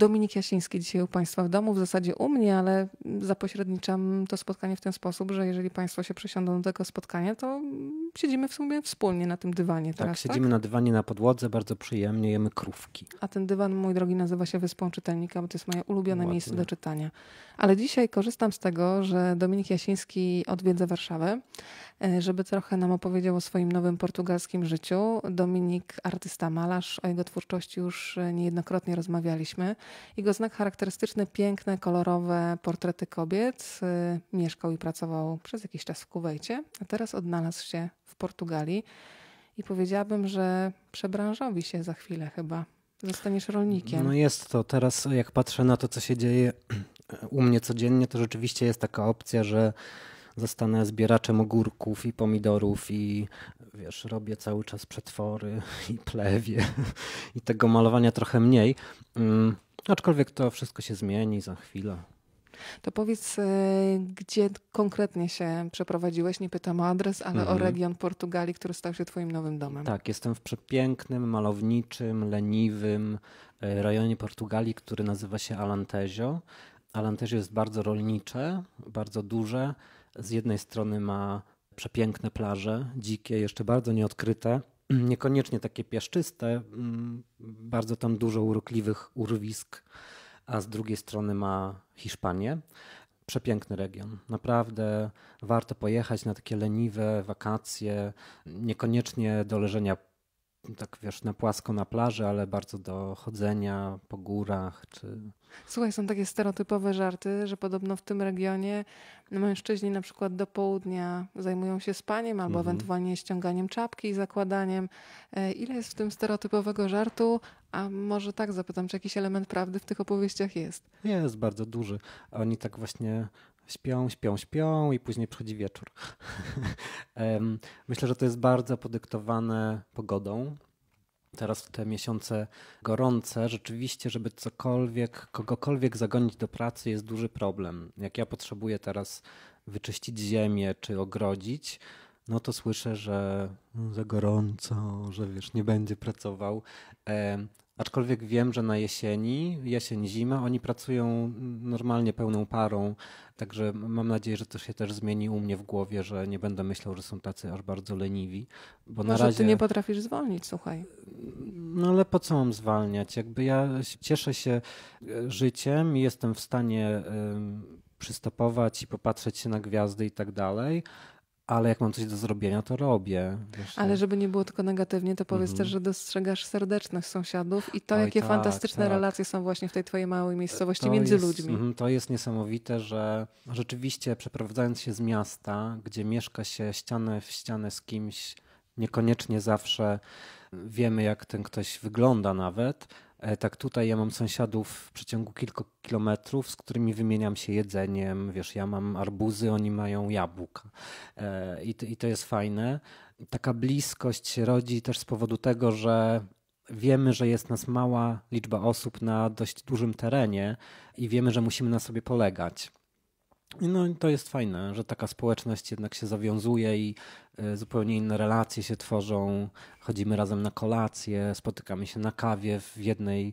Dominik Jasiński dzisiaj u Państwa w domu, w zasadzie u mnie, ale zapośredniczam to spotkanie w ten sposób, że jeżeli Państwo się przesiądą do tego spotkania, to siedzimy w sumie wspólnie na tym dywanie tak, teraz, tak? siedzimy tak? na dywanie na podłodze, bardzo przyjemnie, jemy krówki. A ten dywan, mój drogi, nazywa się Wyspą Czytelnika, bo to jest moje ulubione Ładnie. miejsce do czytania. Ale dzisiaj korzystam z tego, że Dominik Jasiński odwiedza Warszawę, e, żeby trochę nam opowiedział o swoim nowym portugalskim życiu. Dominik, artysta malarz, o jego twórczości już e, niejednokrotnie rozmawialiśmy. Jego znak charakterystyczny, piękne, kolorowe portrety kobiet. Y, mieszkał i pracował przez jakiś czas w Kuwejcie, a teraz odnalazł się w Portugalii. I powiedziałabym, że przebranżowi się za chwilę chyba. Zostaniesz rolnikiem. No jest to. Teraz jak patrzę na to, co się dzieje u mnie codziennie, to rzeczywiście jest taka opcja, że zostanę zbieraczem ogórków i pomidorów i wiesz, robię cały czas przetwory i plewie i tego malowania trochę mniej. Mm, Aczkolwiek to wszystko się zmieni za chwilę. To powiedz, e, gdzie konkretnie się przeprowadziłeś? Nie pytam o adres, ale o mhm. region Portugalii, który stał się Twoim nowym domem. Tak, jestem w przepięknym, malowniczym, leniwym e, rejonie Portugalii, który nazywa się Alentejo. Alentejo jest bardzo rolnicze, bardzo duże. Z jednej strony ma przepiękne plaże, dzikie, jeszcze bardzo nieodkryte niekoniecznie takie piaszczyste, mm, bardzo tam dużo urokliwych urwisk, a z drugiej strony ma Hiszpanię. Przepiękny region. Naprawdę warto pojechać na takie leniwe wakacje, niekoniecznie do leżenia tak wiesz, na płasko na plaży, ale bardzo do chodzenia po górach czy... Słuchaj, są takie stereotypowe żarty, że podobno w tym regionie mężczyźni na przykład do południa zajmują się spaniem albo mm ewentualnie ściąganiem czapki i zakładaniem. E, ile jest w tym stereotypowego żartu? A może tak zapytam, czy jakiś element prawdy w tych opowieściach jest? Jest bardzo duży. Oni tak właśnie śpią, śpią, śpią i później przychodzi wieczór. Myślę, że to jest bardzo podyktowane pogodą. Teraz w te miesiące gorące, rzeczywiście, żeby cokolwiek, kogokolwiek zagonić do pracy jest duży problem. Jak ja potrzebuję teraz wyczyścić ziemię czy ogrodzić, no to słyszę, że za gorąco, że wiesz, nie będzie pracował. Aczkolwiek wiem, że na jesieni, jesień, zima, oni pracują normalnie pełną parą, także mam nadzieję, że to się też zmieni u mnie w głowie, że nie będę myślał, że są tacy aż bardzo leniwi. Bo Może na razie... ty nie potrafisz zwolnić, słuchaj. No ale po co mam zwalniać? Jakby ja cieszę się e, życiem i jestem w stanie przystopować i popatrzeć się na gwiazdy i tak dalej, ale jak mam coś do zrobienia, to robię. Wiesz, ale żeby nie było tylko negatywnie, to powiedz mm -hmm. też, że dostrzegasz serdeczność sąsiadów i to, Oj, jakie tak, fantastyczne tak. relacje są właśnie w tej twojej małej miejscowości to między jest, ludźmi. Mm, to jest niesamowite, że rzeczywiście przeprowadzając się z miasta, gdzie mieszka się ścianę w ścianę z kimś, niekoniecznie zawsze wiemy, jak ten ktoś wygląda nawet, E, tak tutaj ja mam sąsiadów w przeciągu kilku kilometrów, z którymi wymieniam się jedzeniem. Wiesz, ja mam arbuzy, oni mają jabłka. E, I to, i to jest fajne. Taka bliskość się rodzi też z powodu tego, że wiemy, że jest nas mała liczba osób na dość dużym terenie i wiemy, że musimy na sobie polegać. No to jest fajne, że taka społeczność jednak się zawiązuje i e, zupełnie inne relacje się tworzą. Chodzimy razem na kolację, spotykamy się na kawie w jednej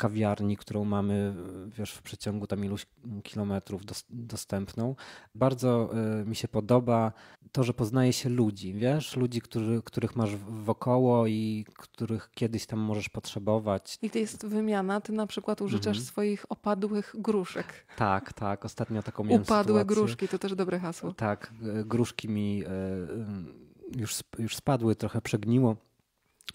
kawiarni, którą mamy wiesz, w przeciągu tam iluś kilometrów dostępną. Bardzo y, mi się podoba to, że poznaje się ludzi, wiesz, ludzi, który, których masz wokoło i których kiedyś tam możesz potrzebować. I to jest wymiana, ty na przykład użyczasz mhm. swoich opadłych gruszek. Tak, tak, ostatnio taką miałem Upadłe sytuację. gruszki, to też dobre hasło. Tak, y, gruszki mi y, y, już, już spadły, trochę przegniło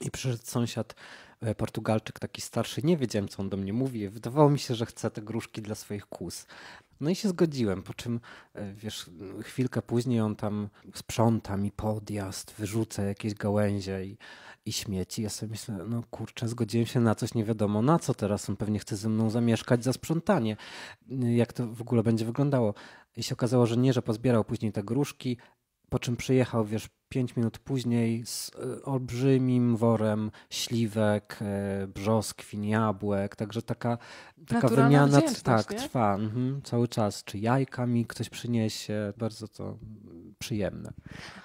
i przyszedł sąsiad E, Portugalczyk taki starszy, nie wiedziałem co on do mnie mówi, wydawało mi się, że chce te gruszki dla swoich kus. No i się zgodziłem, po czym e, wiesz, chwilkę później on tam sprząta mi podjazd, wyrzuca jakieś gałęzie i, i śmieci. Ja sobie myślę, no kurczę, zgodziłem się na coś, nie wiadomo na co teraz. On pewnie chce ze mną zamieszkać za sprzątanie. E, jak to w ogóle będzie wyglądało? I się okazało, że nie, że pozbierał później te gruszki, po czym przyjechał, wiesz, pięć minut później z e, olbrzymim worem śliwek, e, brzoskwin, jabłek. Także taka, taka wymiana tak, trwa mhm, cały czas. Czy jajka mi ktoś przyniesie. Bardzo to przyjemne.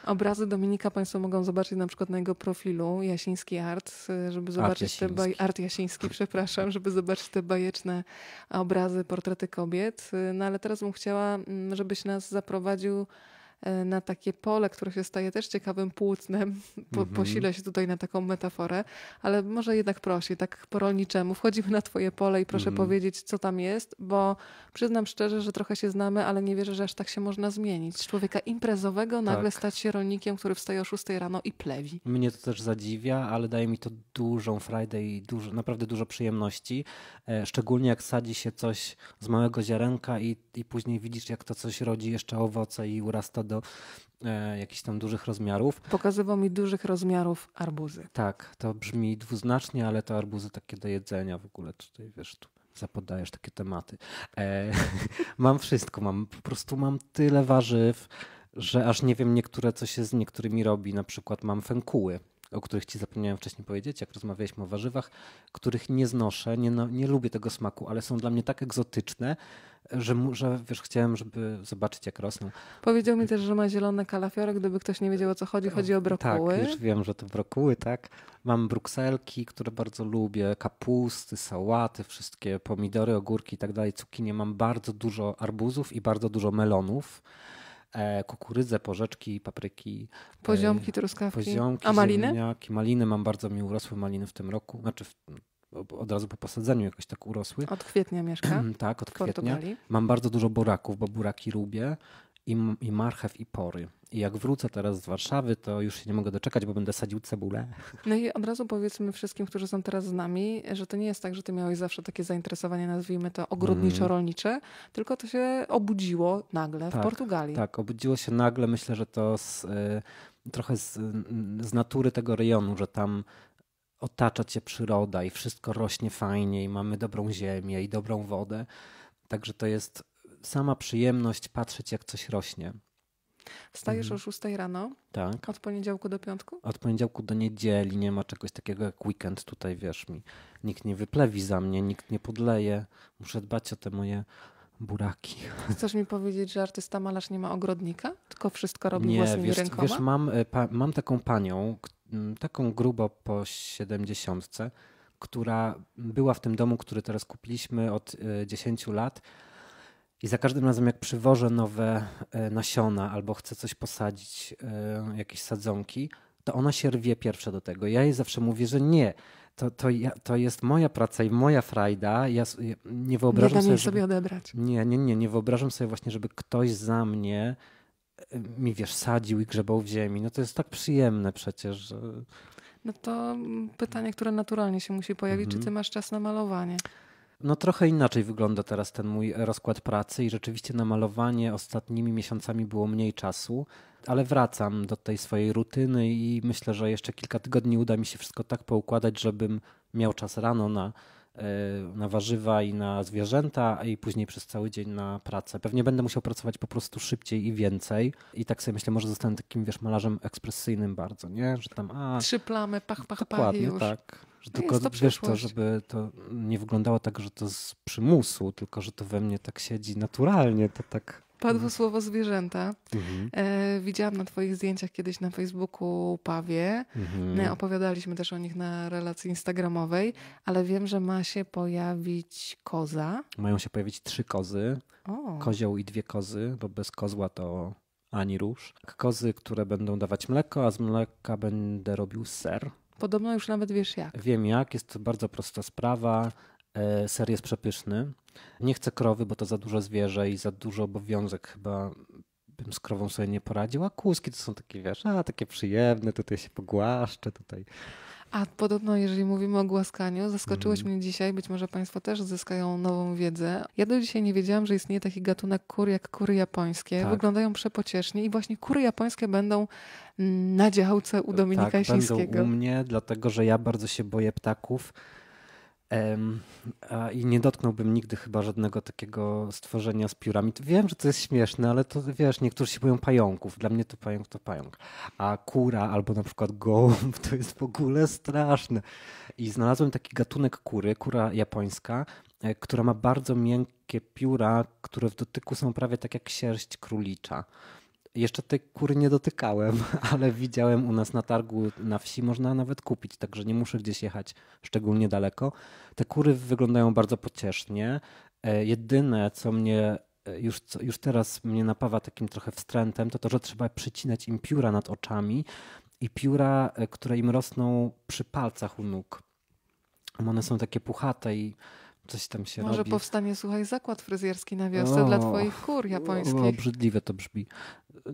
Obrazy Dominika Państwo mogą zobaczyć na przykład na jego profilu Jasiński Art, e, żeby zobaczyć Art te baj... Art Jasiński, przepraszam, żeby zobaczyć te bajeczne obrazy, portrety kobiet. No ale teraz bym chciała, mm, żebyś nas zaprowadził E, na takie pole, które się staje też ciekawym płótnem. Po, mhm. Posilę się tutaj na taką metaforę, ale może jednak prosi, tak po rolniczemu. Wchodzimy na twoje pole i proszę mhm. powiedzieć, co tam jest, bo przyznam szczerze, że trochę się znamy, ale nie wierzę, że aż tak się można zmienić. Z człowieka imprezowego tak. nagle stać się rolnikiem, który wstaje o 6 rano i plewi. Mnie to też zadziwia, ale daje mi to dużą frajdę i dużo, naprawdę dużo przyjemności. E, szczególnie jak sadzi się coś z małego ziarenka i, i później widzisz, jak to coś rodzi jeszcze owoce i urasta do e, jakichś tam dużych rozmiarów. Pokazywał mi dużych rozmiarów arbuzy. Tak, to brzmi dwuznacznie, ale to arbuzy takie do jedzenia w ogóle tutaj, wiesz, tu zapodajesz takie tematy. E, mam wszystko, mam po prostu mam tyle warzyw, że aż nie wiem niektóre, co się z niektórymi robi. Na przykład mam fenkuły o których ci zapomniałem wcześniej powiedzieć, jak rozmawialiśmy o warzywach, których nie znoszę, nie, no, nie lubię tego smaku, ale są dla mnie tak egzotyczne, że, że wiesz, chciałem, żeby zobaczyć, jak rosną. Powiedział mi też, że ma zielone kalafiory, gdyby ktoś nie wiedział, o co chodzi. Chodzi o brokuły. Tak, już wiem, że to brokuły, tak. Mam brukselki, które bardzo lubię, kapusty, sałaty, wszystkie pomidory, ogórki i tak dalej, cukinie. Mam bardzo dużo arbuzów i bardzo dużo melonów. E, kukurydzę, porzeczki, papryki. E, poziomki, truskawki, poziomki, a maliny? Ziemniaki. Maliny mam bardzo, mi urosły maliny w tym roku, znaczy w, no, od razu po posadzeniu jakoś tak urosły. Od kwietnia mieszka? tak, od kwietnia. Portugalii. Mam bardzo dużo buraków, bo buraki lubię i, i marchew i pory. I jak wrócę teraz z Warszawy, to już się nie mogę doczekać, bo będę sadził cebulę. No i od razu powiedzmy wszystkim, którzy są teraz z nami, że to nie jest tak, że ty miałeś zawsze takie zainteresowanie, nazwijmy to ogrodniczo-rolnicze, mm. tylko to się obudziło nagle tak, w Portugalii. Tak, obudziło się nagle. Myślę, że to z, y, trochę z, z natury tego rejonu, że tam otacza cię przyroda i wszystko rośnie fajnie i mamy dobrą ziemię i dobrą wodę. Także to jest sama przyjemność patrzeć, jak coś rośnie. Wstajesz mhm. o 6 rano? Tak. Od poniedziałku do piątku? Od poniedziałku do niedzieli nie ma czegoś takiego jak weekend tutaj, wierz mi. Nikt nie wyplewi za mnie, nikt nie podleje. Muszę dbać o te moje buraki. Chcesz mi powiedzieć, że artysta malarz nie ma ogrodnika? Tylko wszystko robi nie, własnymi wiesz, rękoma? Wiesz, mam, e, pa, mam taką panią, taką grubo po siedemdziesiątce, która była w tym domu, który teraz kupiliśmy od 10 e, lat i za każdym razem, jak przywożę nowe e, nasiona albo chcę coś posadzić, e, jakieś sadzonki, to ona się rwie pierwsza do tego. Ja jej zawsze mówię, że nie. To, to, ja, to jest moja praca i moja frajda. Ja, nie wyobrażam nie sobie, żeby, sobie odebrać. Nie, nie, nie. Nie wyobrażam sobie właśnie, żeby ktoś za mnie e, mi, wiesz, sadził i grzebał w ziemi. No to jest tak przyjemne przecież, No to mm, pytanie, które naturalnie się musi pojawić, mhm. czy ty masz czas na malowanie? No trochę inaczej wygląda teraz ten mój rozkład pracy i rzeczywiście na malowanie ostatnimi miesiącami było mniej czasu, ale wracam do tej swojej rutyny i myślę, że jeszcze kilka tygodni uda mi się wszystko tak poukładać, żebym miał czas rano na e, na warzywa i na zwierzęta, i później przez cały dzień na pracę. Pewnie będę musiał pracować po prostu szybciej i więcej. I tak sobie myślę, może zostanę takim, wiesz, malarzem ekspresyjnym bardzo, nie? Że tam, a... Trzy plamy, pach, pach, pach, Dokładnie, pach tak. Że no tylko to wiesz to, żeby to nie wyglądało tak, że to z przymusu, tylko że to we mnie tak siedzi naturalnie, to tak. Padło mm. słowo zwierzęta. Mhm. E, widziałam na Twoich zdjęciach kiedyś na Facebooku pawie. Mhm. Opowiadaliśmy też o nich na relacji Instagramowej, ale wiem, że ma się pojawić koza. Mają się pojawić trzy kozy: o. kozioł i dwie kozy, bo bez kozła to ani róż. Kozy, które będą dawać mleko, a z mleka będę robił ser. Podobno już nawet wiesz jak. Wiem jak, jest to bardzo prosta sprawa. E, ser jest przepyszny. Nie chcę krowy, bo to za dużo zwierzę i za dużo obowiązek chyba bym z krową sobie nie poradził, a kózki to są takie, wiesz, a takie przyjemne, tutaj się pogłaszczę, tutaj a podobno, jeżeli mówimy o głaskaniu, zaskoczyłeś mm. mnie dzisiaj, być może Państwo też zyskają nową wiedzę. Ja do dzisiaj nie wiedziałam, że istnieje taki gatunek kur jak kury japońskie. Tak. Wyglądają przepociesznie i właśnie kury japońskie będą na działce u Dominika tak, Jasińskiego. Będą u mnie, dlatego że ja bardzo się boję ptaków. I nie dotknąłbym nigdy chyba żadnego takiego stworzenia z piórami. Wiem, że to jest śmieszne, ale to wiesz, niektórzy się boją pająków. Dla mnie to pająk to pająk. A kura albo na przykład gołąb to jest w ogóle straszne. I znalazłem taki gatunek kury, kura japońska, e, która ma bardzo miękkie pióra, które w dotyku są prawie tak jak sierść królicza. Jeszcze tej kury nie dotykałem, ale widziałem u nas na targu na wsi, można nawet kupić, także nie muszę gdzieś jechać szczególnie daleko. Te kury wyglądają bardzo pociesznie. E, jedyne, co mnie e, już, już teraz mnie napawa takim trochę wstrętem, to to, że trzeba przycinać im pióra nad oczami i pióra, e, które im rosną przy palcach u nóg. One są takie puchate i coś tam się Może robi. Może powstanie, słuchaj, zakład fryzjerski na wiosce o, dla twoich kur japońskich. O, obrzydliwe to brzmi.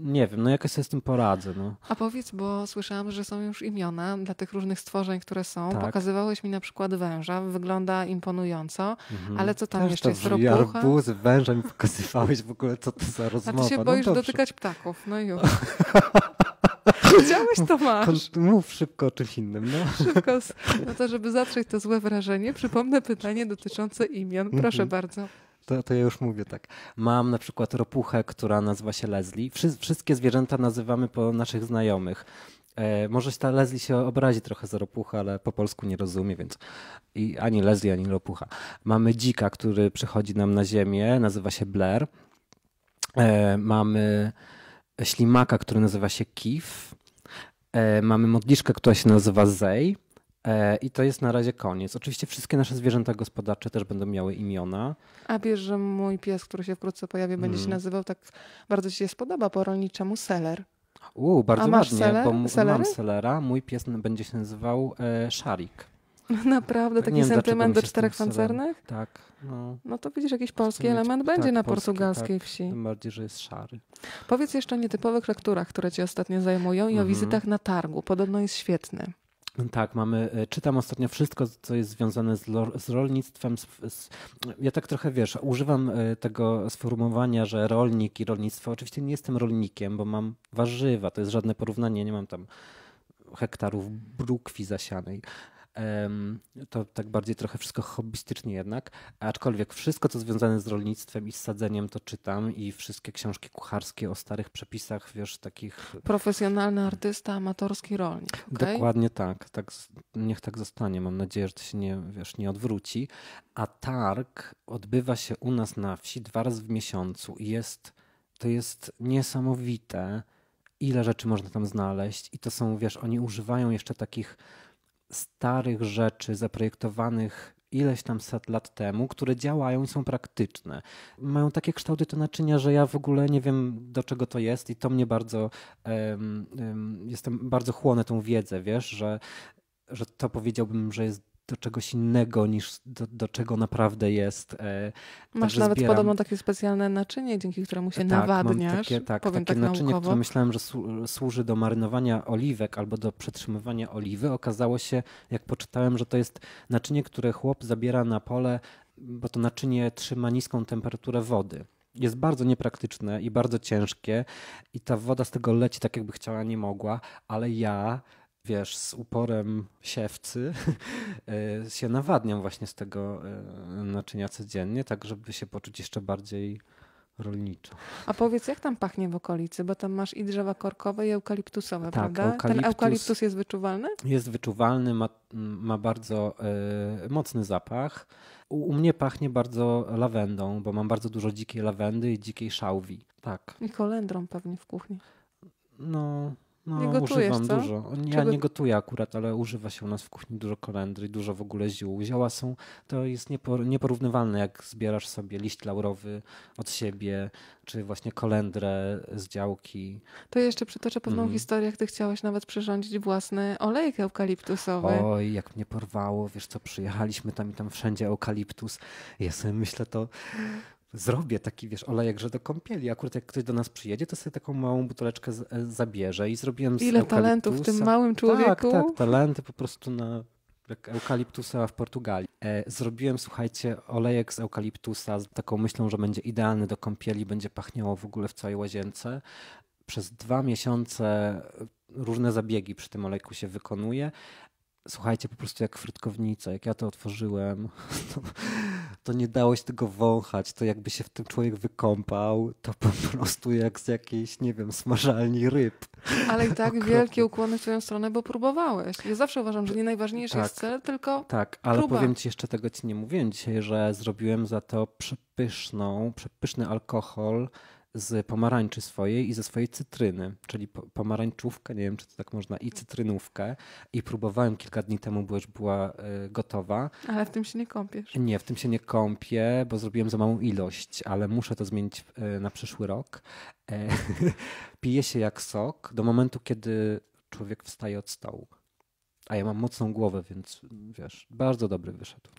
Nie wiem, no jak sobie z tym poradzę. No. A powiedz, bo słyszałam, że są już imiona dla tych różnych stworzeń, które są. Tak. Pokazywałeś mi na przykład węża, wygląda imponująco, mhm. ale co tam Też jeszcze dobrze. jest? Ropucha? Arbuz, węża mi pokazywałeś w ogóle, co to za rozmowa. A ty się no boisz no dotykać ptaków, no już. Chciałeś, to masz. Mów szybko o czymś innym. No. Szybko. No to, żeby zatrzeć to złe wrażenie, przypomnę pytanie dotyczące imion. Mhm. Proszę mhm. bardzo to, to ja już mówię tak. Mam na przykład ropuchę, która nazywa się Leslie. Wszy, wszystkie zwierzęta nazywamy po naszych znajomych. E, może ta Leslie się obrazi trochę za ropucha, ale po polsku nie rozumie, więc I ani Leslie, ani ropucha. Mamy dzika, który przychodzi nam na ziemię, nazywa się Blair. E, mamy ślimaka, który nazywa się Kif. E, mamy modliszkę, która się nazywa Zej. E, I to jest na razie koniec. Oczywiście wszystkie nasze zwierzęta gospodarcze też będą miały imiona. A wiesz, że mój pies, który się wkrótce pojawi, będzie się mm. nazywał tak, bardzo ci się spodoba po rolniczemu, Seller. Uuu, bardzo ładnie, seler? bo mam sellera. Mój pies będzie się nazywał e, Szarik. Naprawdę, taki wiem, sentyment do czterech pancernych? Tak. No, no to widzisz, jakiś polski tak, element tak, będzie tak, na portugalskiej tak, wsi. Tym bardziej, że jest szary. Powiedz jeszcze o nietypowych lekturach, które cię ostatnio zajmują i mm o mhm. wizytach na targu. Podobno jest świetny. Tak, mamy. E, czytam ostatnio wszystko, co jest związane z, lo, z rolnictwem. Z, z, ja tak trochę wiesz, używam e, tego sformułowania, że rolnik i rolnictwo. Oczywiście nie jestem rolnikiem, bo mam warzywa, to jest żadne porównanie, nie mam tam hektarów brukwi zasianej. To tak bardziej trochę wszystko hobbystycznie jednak, aczkolwiek wszystko, co związane z rolnictwem i z sadzeniem, to czytam i wszystkie książki kucharskie o starych przepisach, wiesz, takich... Profesjonalny artysta, amatorski rolnik, okay? Dokładnie tak, tak. Niech tak zostanie. Mam nadzieję, że to się nie, wiesz, nie odwróci. A targ odbywa się u nas na wsi dwa razy w miesiącu i jest, to jest niesamowite, ile rzeczy można tam znaleźć i to są, wiesz, oni używają jeszcze takich starych rzeczy zaprojektowanych ileś tam set lat temu, które działają i są praktyczne. Mają takie kształty te naczynia, że ja w ogóle nie wiem do czego to jest i to mnie bardzo, um, um, jestem bardzo chłonę tą wiedzę, wiesz, że, że to powiedziałbym, że jest do czegoś innego niż do, do czego naprawdę jest. E, Masz nawet zbieram. podobno takie specjalne naczynie, dzięki któremu się e, tak, nawadniasz. takie, tak, Powiem takie tak naczynie, naukowo. które myślałem, że służy do marynowania oliwek albo do przetrzymywania oliwy. Okazało się, jak poczytałem, że to jest naczynie, które chłop zabiera na pole, bo to naczynie trzyma niską temperaturę wody jest bardzo niepraktyczne i bardzo ciężkie, i ta woda z tego leci tak, jakby chciała, nie mogła, ale ja wiesz, z uporem siewcy e, się nawadnią właśnie z tego e, naczynia codziennie, tak żeby się poczuć jeszcze bardziej rolniczo. A powiedz, jak tam pachnie w okolicy? Bo tam masz i drzewa korkowe, i eukaliptusowe, tak, prawda? Eukaliptus Ten eukaliptus jest wyczuwalny? Jest wyczuwalny, ma, ma bardzo y, mocny zapach. U, u, mnie pachnie bardzo lawendą, bo mam bardzo dużo dzikiej lawendy i dzikiej szałwi. Tak. I kolendrą pewnie w kuchni. No, no, nie gotujesz, używam co? dużo. Ja Czego? nie gotuję akurat, ale używa się u nas w kuchni dużo kolendry, dużo w ogóle ziół. Zioła są, to jest nieporównywalne, jak zbierasz sobie liść laurowy od siebie, czy właśnie kolendrę z działki. To jeszcze przytoczę pewną mm. historię, jak ty chciałeś nawet przyrządzić własny olejek eukaliptusowy. Oj, jak mnie porwało, wiesz co, przyjechaliśmy tam i tam wszędzie eukaliptus. Ja sobie myślę to, zrobię taki, wiesz, olejek, że do kąpieli. Akurat jak ktoś do nas przyjedzie, to sobie taką małą buteleczkę z, e, zabierze i zrobiłem z Ile talentów w tym małym tak, człowieku. Tak, tak, talenty po prostu na eukaliptusa w Portugalii. E, zrobiłem, słuchajcie, olejek z eukaliptusa z taką myślą, że będzie idealny do kąpieli, będzie pachniało w ogóle w całej łazience. Przez dwa miesiące różne zabiegi przy tym olejku się wykonuje, słuchajcie, po prostu jak frytkownica, jak ja to otworzyłem, to, to, nie dało się tego wąchać, to jakby się w tym człowiek wykąpał, to po prostu jak z jakiejś, nie wiem, smażalni ryb. Ale i tak wielkie ukłony w twoją stronę, bo próbowałeś. Ja zawsze uważam, że nie najważniejszy tak, jest cel, tylko Tak, ale próba. powiem ci, jeszcze tego ci nie mówiłem dzisiaj, że zrobiłem za to przepyszną, przepyszny alkohol, z pomarańczy swojej i ze swojej cytryny, czyli pomarańczówkę, nie wiem czy to tak można, i cytrynówkę. I próbowałem kilka dni temu, bo już była y, gotowa. Ale w tym się nie kąpiesz. Nie, w tym się nie kąpię, bo zrobiłem za małą ilość, ale muszę to zmienić y, na przyszły rok. E, pije się jak sok do momentu, kiedy człowiek wstaje od stołu. A ja mam mocną głowę, więc wiesz, bardzo dobry wyszedł.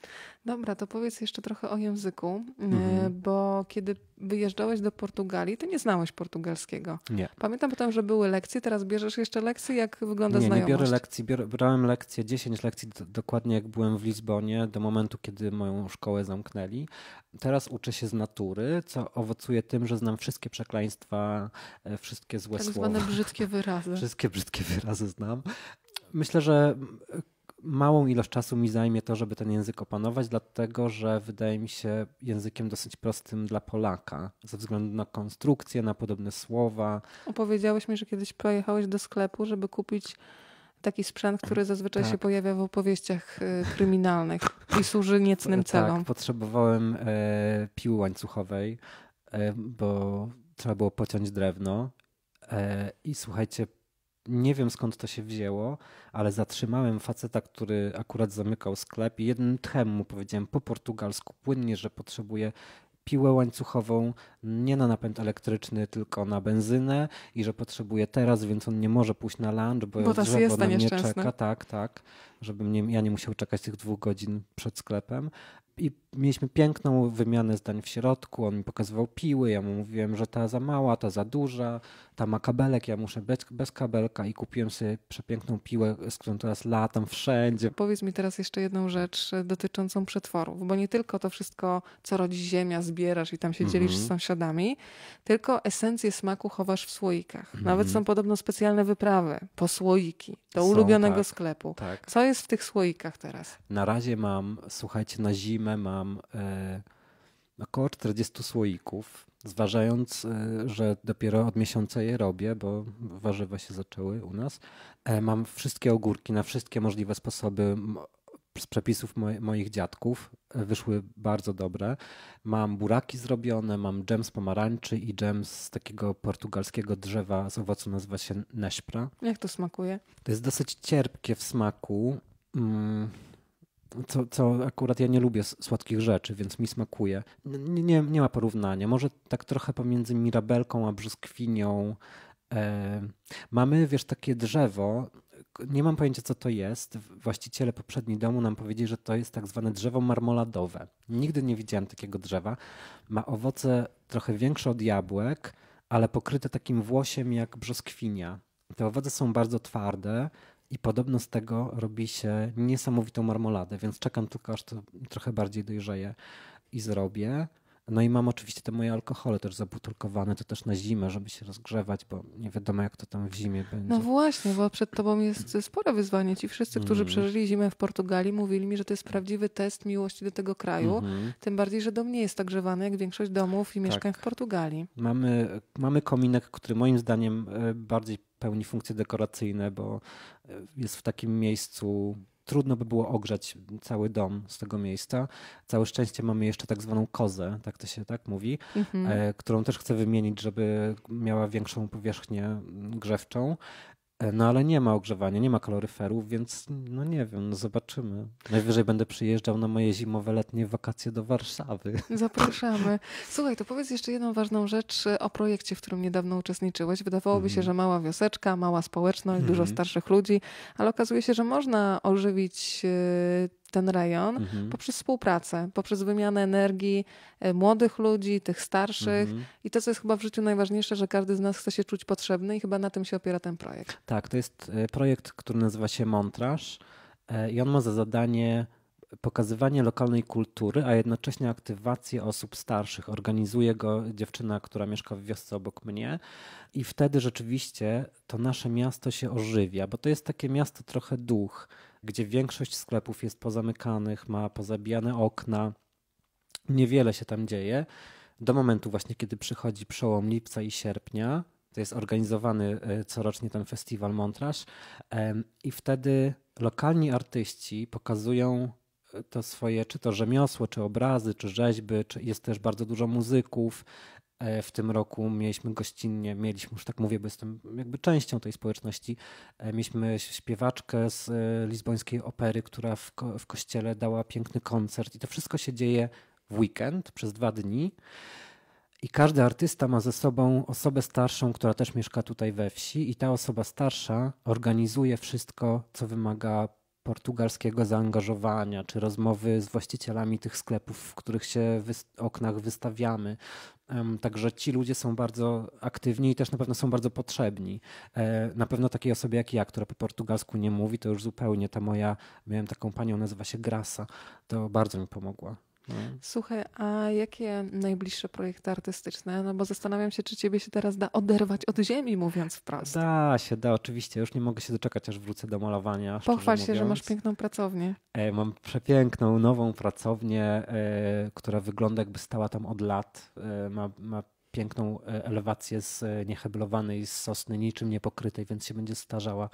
Dobra, to powiedz jeszcze trochę o języku, e, mhm. bo kiedy wyjeżdżałeś do Portugalii, ty nie znałeś portugalskiego. Nie. Pamiętam potem, że były lekcje, teraz bierzesz jeszcze lekcje, jak wygląda nie, znajomość? Nie, biorę lekcji, biorę, brałem lekcje, 10 lekcji dokładnie jak byłem w Lizbonie, do momentu, kiedy moją szkołę zamknęli. Teraz uczę się z natury, co owocuje tym, że znam wszystkie przekleństwa, e, wszystkie złe tak słowa. Tak zwane brzydkie wyrazy. wszystkie brzydkie wyrazy znam myślę, że małą ilość czasu mi zajmie to, żeby ten język opanować, dlatego że wydaje mi się językiem dosyć prostym dla Polaka, ze względu na konstrukcję, na podobne słowa. Opowiedziałeś mi, że kiedyś pojechałeś do sklepu, żeby kupić taki sprzęt, który mm, zazwyczaj tak. się pojawia w opowieściach y, kryminalnych i służy niecnym tak, celom. Tak, potrzebowałem e, piły łańcuchowej, e, bo trzeba było pociąć drewno. E, I słuchajcie, nie wiem skąd to się wzięło, ale zatrzymałem faceta, który akurat zamykał sklep i jednym tchem mu powiedziałem po portugalsku płynnie, że potrzebuje piłę łańcuchową nie na napęd elektryczny, tylko na benzynę i że potrzebuje teraz, więc on nie może pójść na lunch, bo, bo ta drzewo na mnie czeka. Tak, tak, żebym nie, ja nie musiał czekać tych dwóch godzin przed sklepem. I mieliśmy piękną wymianę zdań w środku. On mi pokazywał piły, ja mu mówiłem, że ta za mała, ta za duża, ta ma kabelek, ja muszę bez, bez kabelka i kupiłem sobie przepiękną piłę, z którą teraz latam wszędzie. Powiedz mi teraz jeszcze jedną rzecz e, dotyczącą przetworów, bo nie tylko to wszystko, co rodzi ziemia, zbierasz i tam się dzielisz mm -hmm. z sąsiadami, tylko esencję smaku chowasz w słoikach. Mm -hmm. Nawet są podobno specjalne wyprawy po słoiki do są, ulubionego tak, sklepu. Tak. Co jest w tych słoikach teraz? Na razie mam, słuchajcie, na zimę mam e, około 40 słoików, zważając, e, że dopiero od miesiąca je robię, bo warzywa się zaczęły u nas. E, mam wszystkie ogórki na wszystkie możliwe sposoby z przepisów moich dziadków. Wyszły bardzo dobre. Mam buraki zrobione, mam dżem z pomarańczy i dżem z takiego portugalskiego drzewa z owocu, nazywa się nespra. Jak to smakuje? To jest dosyć cierpkie w smaku. Mm, co, co akurat ja nie lubię słodkich rzeczy, więc mi smakuje. Nie, nie, nie ma porównania. Może tak trochę pomiędzy mirabelką a brzoskwinią. E, mamy, wiesz, takie drzewo. Nie mam pojęcia, co to jest. Właściciele poprzedni domu nam powiedzieli, że to jest tak zwane drzewo marmoladowe. Nigdy nie widziałem takiego drzewa. Ma owoce trochę większe od jabłek, ale pokryte takim włosiem jak brzoskwinia. Te owoce są bardzo twarde, i podobno z tego robi się niesamowitą marmoladę, więc czekam tylko aż to trochę bardziej dojrzeje i zrobię. No i mam oczywiście te moje alkohole też zabutulkowane, to też na zimę, żeby się rozgrzewać, bo nie wiadomo jak to tam w zimie będzie. No właśnie, bo przed tobą jest spore wyzwanie. Ci wszyscy, którzy mm. przeżyli zimę w Portugalii, mówili mi, że to jest prawdziwy test miłości do tego kraju. Mm. Tym bardziej, że dom nie jest tak grzewany jak większość domów i tak. mieszkań tak. w Portugalii. Mamy, mamy kominek, który moim zdaniem e, bardziej pełni funkcje dekoracyjne, bo e, jest w takim miejscu trudno by było ogrzać cały dom z tego miejsca. Całe szczęście mamy jeszcze tak zwaną kozę, tak to się tak mówi, mm -hmm. e, którą też chcę wymienić, żeby miała większą powierzchnię grzewczą. E, no ale nie ma ogrzewania, nie ma kaloryferów, więc no nie wiem, no zobaczymy. Najwyżej będę przyjeżdżał na moje zimowe, letnie wakacje do Warszawy. Zapraszamy. Słuchaj, to powiedz jeszcze jedną ważną rzecz e, o projekcie, w którym niedawno uczestniczyłeś. Wydawałoby mm. się, mhm. że mała wioseczka, mała społeczność, dużo mhm. starszych ludzi, ale okazuje się, że można ożywić e, ten rejon mhm. poprzez współpracę, poprzez wymianę energii e, młodych ludzi, tych starszych. Mhm. I to, co jest chyba w życiu najważniejsze, że każdy z nas chce się czuć potrzebny i chyba na tym się opiera ten projekt. Tak, to jest e, projekt, który nazywa się Montraż e, i on ma za zadanie pokazywanie lokalnej kultury, a jednocześnie aktywację osób starszych. Organizuje go dziewczyna, która mieszka w wiosce obok mnie i wtedy rzeczywiście to nasze miasto się ożywia, bo to jest takie miasto trochę duch gdzie większość sklepów jest pozamykanych, ma pozabijane okna, niewiele się tam dzieje. Do momentu właśnie, kiedy przychodzi przełom lipca i sierpnia, to jest organizowany e, corocznie ten festiwal Montraż i wtedy lokalni artyści pokazują e, to swoje, czy to rzemiosło, czy obrazy, czy rzeźby, czy jest też bardzo dużo muzyków, E, w tym roku mieliśmy gościnnie, mieliśmy już tak mówię, bo jestem jakby częścią tej społeczności, e, mieliśmy śpiewaczkę z e, lizbońskiej opery, która w, ko w kościele dała piękny koncert i to wszystko się dzieje w weekend przez dwa dni. I każdy artysta ma ze sobą osobę starszą, która też mieszka tutaj we wsi, i ta osoba starsza organizuje wszystko, co wymaga portugalskiego zaangażowania, czy rozmowy z właścicielami tych sklepów, w których się w oknach wystawiamy, Także ci ludzie są bardzo aktywni i też na pewno są bardzo potrzebni. E, na pewno takiej osobie jak ja, która po portugalsku nie mówi, to już zupełnie ta moja, miałem taką panią, nazywa się Grasa, to bardzo mi pomogła. Słuchaj, a jakie najbliższe projekty artystyczne? No bo zastanawiam się, czy ciebie się teraz da oderwać od ziemi, mówiąc wprost. Da się, da, oczywiście. Już nie mogę się doczekać, aż wrócę do malowania. Pochwal się, mówiąc. że masz piękną pracownię. E, mam przepiękną, nową pracownię, e, która wygląda jakby stała tam od lat. E, ma, ma piękną e, elewację z e, nieheblowanej z sosny, niczym nie pokrytej, więc się będzie starzała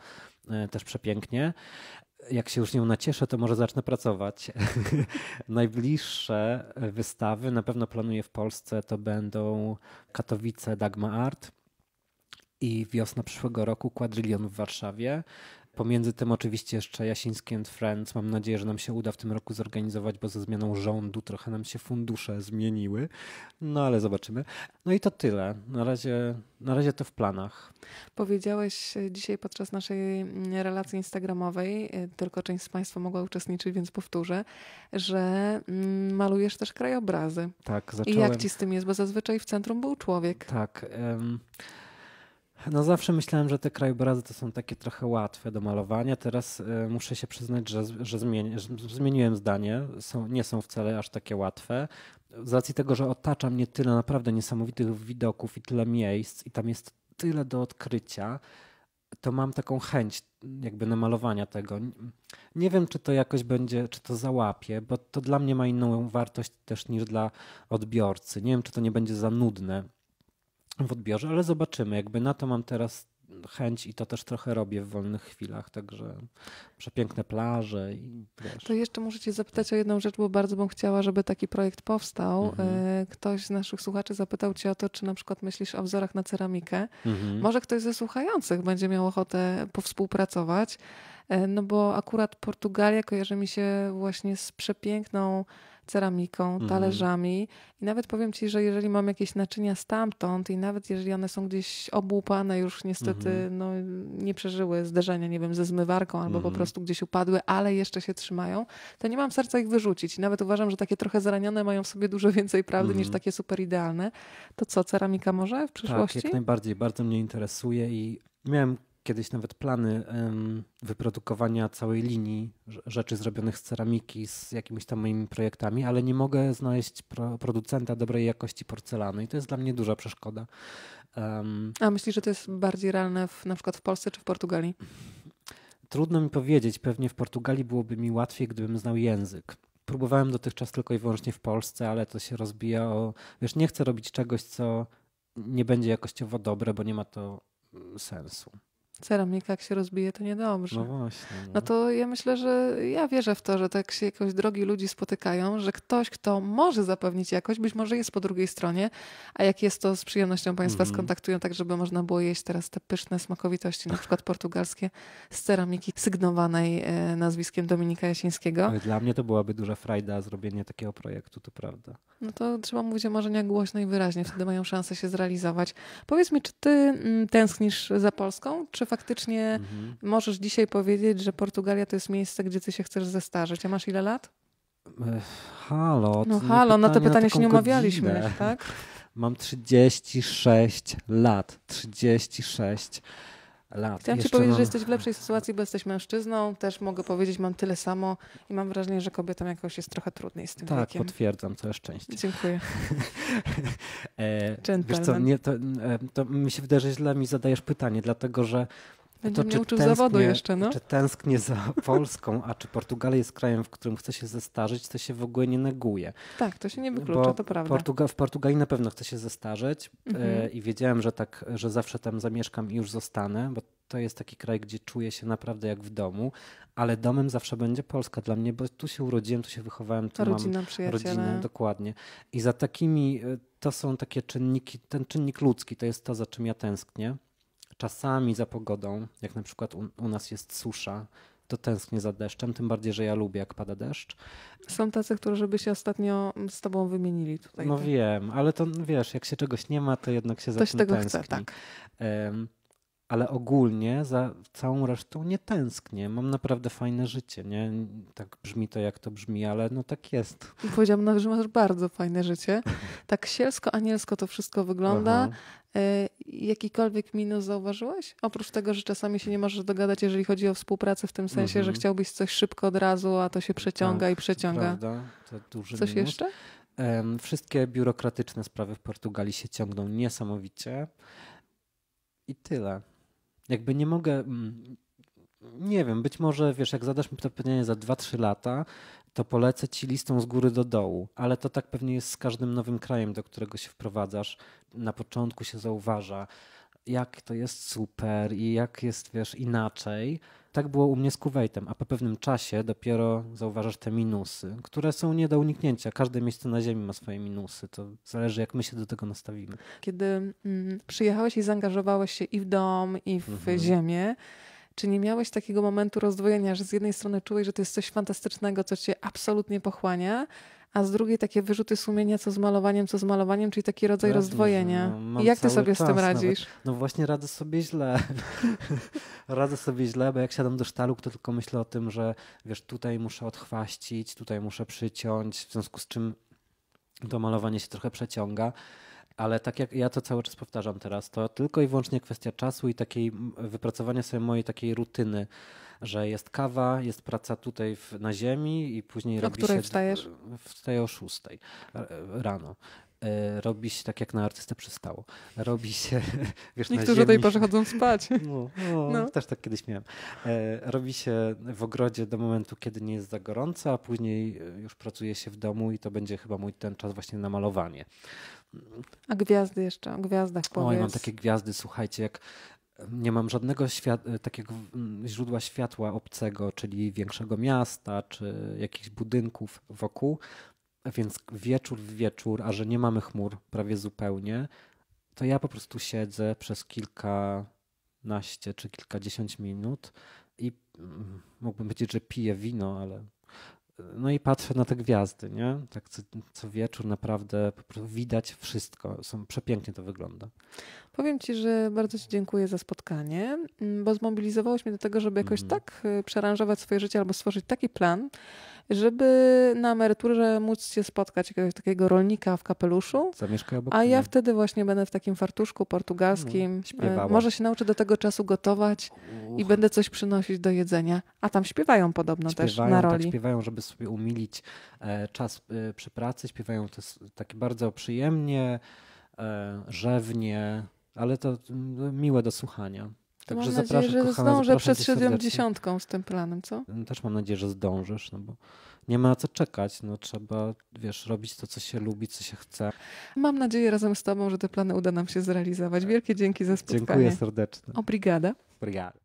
e, też przepięknie jak się już nią nacieszę, to może zacznę pracować. Najbliższe wystawy na pewno planuję w Polsce to będą Katowice Dagma Art i wiosna przyszłego roku Quadrillion w Warszawie. Pomiędzy tym oczywiście jeszcze Jasiński and Friends. Mam nadzieję, że nam się uda w tym roku zorganizować, bo ze zmianą rządu trochę nam się fundusze zmieniły. No ale zobaczymy. No i to tyle. Na razie, na razie to w planach. Powiedziałeś e, dzisiaj podczas naszej mm, relacji instagramowej, e, tylko część z Państwa mogła uczestniczyć, więc powtórzę, że mm, malujesz też krajobrazy. Tak, zacząłem. I jak ci z tym jest? Bo zazwyczaj w centrum był człowiek. Tak. No zawsze myślałem, że te krajobrazy to są takie trochę łatwe do malowania. Teraz y, muszę się przyznać, że, że, zmieni, że zmieniłem zdanie. Są, nie są wcale aż takie łatwe. Z racji tego, że otacza mnie tyle naprawdę niesamowitych widoków i tyle miejsc i tam jest tyle do odkrycia, to mam taką chęć jakby namalowania tego. Nie wiem, czy to jakoś będzie, czy to załapie, bo to dla mnie ma inną wartość też niż dla odbiorcy. Nie wiem, czy to nie będzie za nudne w odbiorze, ale zobaczymy. Jakby na to mam teraz chęć i to też trochę robię w wolnych chwilach, także przepiękne plaże i To jeszcze cię zapytać o jedną rzecz, bo bardzo bym chciała, żeby taki projekt powstał. Mhm. E, ktoś z naszych słuchaczy zapytał cię o to, czy na przykład myślisz o wzorach na ceramikę. Mhm. Może ktoś ze słuchających będzie miał ochotę powspółpracować, e, no bo akurat Portugalia kojarzy mi się właśnie z przepiękną ceramiką, mhm. talerzami. I nawet powiem ci, że jeżeli mam jakieś naczynia stamtąd i nawet jeżeli one są gdzieś obłupane, już niestety mhm. no, nie przeżyły zderzenia, nie wiem, ze zmywarką albo po mhm. prostu gdzieś upadły, ale jeszcze się trzymają, to nie mam serca ich wyrzucić. I nawet uważam, że takie trochę zranione mają w sobie dużo więcej prawdy niż takie super idealne. To co, ceramika może w przyszłości? Tak, jak najbardziej. Bardzo mnie interesuje i miałem kiedyś nawet plany wyprodukowania całej linii rzeczy zrobionych z ceramiki, z jakimiś tam moimi projektami, ale nie mogę znaleźć producenta dobrej jakości porcelany i to jest dla mnie duża przeszkoda. A myślisz, że to jest bardziej realne w, na przykład w Polsce czy w Portugalii? Trudno mi powiedzieć. Pewnie w Portugalii byłoby mi łatwiej, gdybym znał język próbowałem dotychczas tylko i wyłącznie w Polsce, ale to się rozbija o. Wiesz, nie chcę robić czegoś, co nie będzie jakościowo dobre, bo nie ma to mm, sensu ceramika jak się rozbije, to niedobrze. No właśnie. No. no. to ja myślę, że ja wierzę w to, że tak się jakoś drogi ludzi spotykają, że ktoś, kto może zapewnić jakość, być może jest po drugiej stronie, a jak jest to z przyjemnością Państwa mhm. skontaktują, tak żeby można było jeść teraz te pyszne smakowitości, na przykład portugalskie z ceramiki sygnowanej e, nazwiskiem Dominika Jasińskiego. Ale dla mnie to byłaby duża frajda zrobienie takiego projektu, to prawda. No to trzeba mówić o marzeniach głośno i wyraźnie, wtedy mają szansę się zrealizować. Powiedz mi, czy ty mm, tęsknisz za Polską, czy faktycznie mhm. możesz dzisiaj powiedzieć, że Portugalia to jest miejsce, gdzie ty się chcesz zestarzeć. A masz ile lat? Ech, halo. No halo, na no to pytanie się nie umawialiśmy, godzinę. tak? Mam 36 lat. 36 lat. Chciałam Jeszcze ci powiedzieć, mam... że jesteś w lepszej sytuacji, bo jesteś mężczyzną. Też mogę powiedzieć, mam tyle samo i mam wrażenie, że kobietom jakoś jest trochę trudniej z tym Tak, wiekiem. potwierdzam, całe szczęście. Dziękuję. e, wiesz co, nie, to, e, to mi się wydaje, że źle mi zadajesz pytanie, dlatego że będzie to mnie uczył tęsknię, zawodu jeszcze, no? Czy tęsknię za Polską, a czy Portugalia jest krajem, w którym chce się zestarzyć, to się w ogóle nie neguje. Tak, to się nie wyklucza, Bo to prawda. Portuga w Portugalii na pewno chce się zestarzeć e, mhm. i wiedziałem, że tak, że zawsze tam zamieszkam i już zostanę, bo to jest taki kraj, gdzie czuję się naprawdę jak w domu, ale domem zawsze będzie Polska dla mnie, bo tu się urodziłem, tu się wychowałem, tu Rodzina, mam przyjaciele. rodzinę, dokładnie. I za takimi, e, to są takie czynniki, ten czynnik ludzki, to jest to, za czym ja tęsknię czasami za pogodą, jak na przykład u, u nas jest susza, to tęsknię za deszczem, tym bardziej, że ja lubię, jak pada deszcz. Są tacy, którzy by się ostatnio z tobą wymienili tutaj. No tak? wiem, ale to wiesz, jak się czegoś nie ma, to jednak się Ktoś się tego tęskni. chce, tak. Um, ale ogólnie za całą resztą nie tęsknię. Mam naprawdę fajne życie, nie? Tak brzmi to, jak to brzmi, ale no tak jest. Powiedziałam że masz bardzo fajne życie. Tak sielsko-anielsko to wszystko wygląda. Aha. E, jakikolwiek minus zauważyłeś? Oprócz tego, że czasami się nie możesz dogadać, jeżeli chodzi o współpracę, w tym sensie, mhm. że chciałbyś coś szybko od razu, a to się przeciąga tak, i przeciąga. Prawda? To duży coś minus. jeszcze? Wszystkie biurokratyczne sprawy w Portugalii się ciągną niesamowicie. I tyle jakby nie mogę. Mm, nie wiem, być może wiesz, jak zadasz mi to pytanie za 2-3 lata, to polecę ci listą z góry do dołu, ale to tak pewnie jest z każdym nowym krajem, do którego się wprowadzasz. Na początku się zauważa, jak to jest super i jak jest, wiesz, inaczej. Tak było u mnie z Kuwejtem, a po pewnym czasie dopiero zauważasz te minusy, które są nie do uniknięcia. Każde miejsce na ziemi ma swoje minusy. To zależy, jak my się do tego nastawimy. Kiedy mm, przyjechałeś i zaangażowałeś się i w dom, i w mhm. ziemię, czy nie miałeś takiego momentu rozdwojenia, że z jednej strony czułeś, że to jest coś fantastycznego, co cię absolutnie pochłania, a z drugiej takie wyrzuty sumienia, co z malowaniem, co z malowaniem, czyli taki rodzaj Radny, rozdwojenia. No, jak ty sobie z tym radzisz? Nawet. No właśnie radzę sobie źle. radzę sobie źle, bo jak siadam do sztalu, to tylko myślę o tym, że wiesz, tutaj muszę odchwaścić, tutaj muszę przyciąć, w związku z czym to malowanie się trochę przeciąga. Ale tak jak ja to cały czas powtarzam teraz, to tylko i wyłącznie kwestia czasu i takiej wypracowania sobie mojej takiej rutyny że jest kawa, jest praca tutaj w, na ziemi i później o robi której się... wstajesz? Wstaję o szóstej rano e, robi się tak jak na artystę przystało. Robi się, wiesz, Niektórzy na ziemi. o tej porze chodzą spać. No, no, no, Też tak kiedyś miałem. E, robi się w ogrodzie do momentu, kiedy nie jest za gorąco, a później e, już pracuje się w domu i to będzie chyba mój ten czas właśnie na malowanie. A gwiazdy jeszcze, o gwiazdach powiedz. Oj, mam takie gwiazdy, słuchajcie, jak nie mam żadnego takiego mm, źródła światła obcego, czyli większego miasta czy jakichś budynków wokół, więc wieczór w wieczór, a że nie mamy chmur prawie zupełnie, to ja po prostu siedzę przez kilkanaście czy kilkadziesiąt minut i mm, mógłbym powiedzieć, że piję wino, ale no i patrzę na te gwiazdy, nie? Tak co, co wieczór naprawdę widać wszystko. Są, przepięknie to wygląda. Powiem Ci, że bardzo Ci dziękuję za spotkanie, mm, bo zmobilizowałeś mnie do tego, żeby jakoś mm. tak y, przeranżować swoje życie albo stworzyć taki plan, żeby na emeryturze móc się spotkać jakiegoś takiego rolnika w kapeluszu. Zamieszkaj obok A ja wtedy właśnie będę w takim fartuszku portugalskim. No, e, może się nauczę do tego czasu gotować Uch. i będę coś przynosić do jedzenia. A tam śpiewają podobno śpiewają, też na tak roli. Tak, śpiewają, żeby sobie umilić e, czas e, przy pracy. Śpiewają to takie bardzo przyjemnie, e, rzewnie, ale to mm, miłe do słuchania. Także mam nadzieję, że kochana, zdążę przed z tym planem, co? No, też mam nadzieję, że zdążysz, no bo nie ma co czekać. No trzeba, wiesz, robić to, co się lubi, co się chce. Mam nadzieję razem z tobą, że te plany uda nam się zrealizować. Wielkie dzięki za spotkanie. Dziękuję serdecznie. Obrigada. Obrigada.